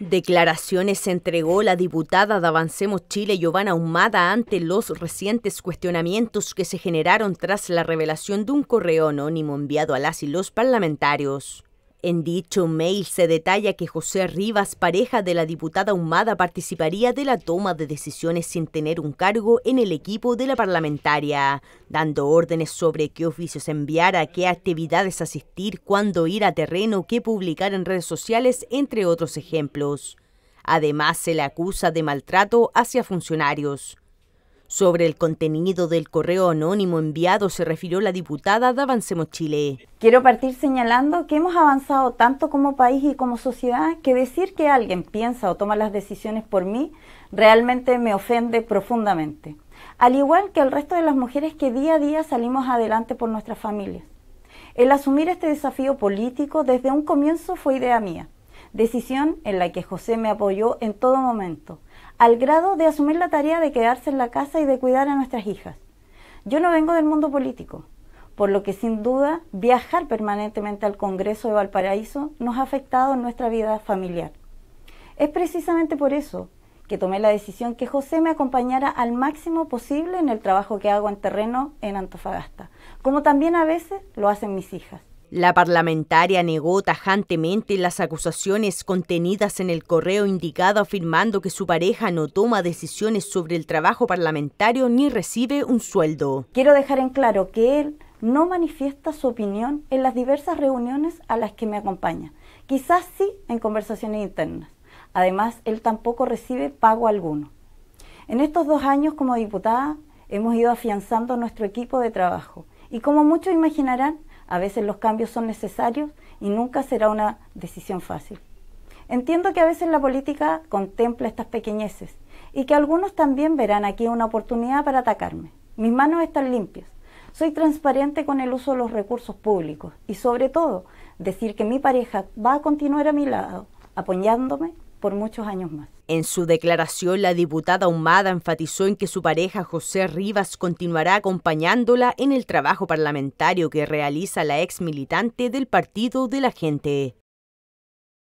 Declaraciones entregó la diputada de Avancemos Chile Giovanna Humada ante los recientes cuestionamientos que se generaron tras la revelación de un correo anónimo enviado a las y los parlamentarios. En dicho mail se detalla que José Rivas, pareja de la diputada Humada, participaría de la toma de decisiones sin tener un cargo en el equipo de la parlamentaria, dando órdenes sobre qué oficios enviar, a qué actividades asistir, cuándo ir a terreno, qué publicar en redes sociales, entre otros ejemplos. Además, se le acusa de maltrato hacia funcionarios. Sobre el contenido del correo anónimo enviado se refirió la diputada de Avancemos Chile. Quiero partir señalando que hemos avanzado tanto como país y como sociedad que decir que alguien piensa o toma las decisiones por mí realmente me ofende profundamente. Al igual que el resto de las mujeres que día a día salimos adelante por nuestras familias. El asumir este desafío político desde un comienzo fue idea mía decisión en la que José me apoyó en todo momento, al grado de asumir la tarea de quedarse en la casa y de cuidar a nuestras hijas. Yo no vengo del mundo político, por lo que sin duda viajar permanentemente al Congreso de Valparaíso nos ha afectado en nuestra vida familiar. Es precisamente por eso que tomé la decisión que José me acompañara al máximo posible en el trabajo que hago en terreno en Antofagasta, como también a veces lo hacen mis hijas. La parlamentaria negó tajantemente las acusaciones contenidas en el correo indicado afirmando que su pareja no toma decisiones sobre el trabajo parlamentario ni recibe un sueldo. Quiero dejar en claro que él no manifiesta su opinión en las diversas reuniones a las que me acompaña, quizás sí en conversaciones internas. Además, él tampoco recibe pago alguno. En estos dos años como diputada hemos ido afianzando nuestro equipo de trabajo y como muchos imaginarán, a veces los cambios son necesarios y nunca será una decisión fácil. Entiendo que a veces la política contempla estas pequeñeces y que algunos también verán aquí una oportunidad para atacarme. Mis manos están limpias. Soy transparente con el uso de los recursos públicos y sobre todo decir que mi pareja va a continuar a mi lado apoyándome muchos años más. En su declaración, la diputada Humada enfatizó en que su pareja José Rivas continuará acompañándola en el trabajo parlamentario que realiza la ex militante del Partido de la Gente.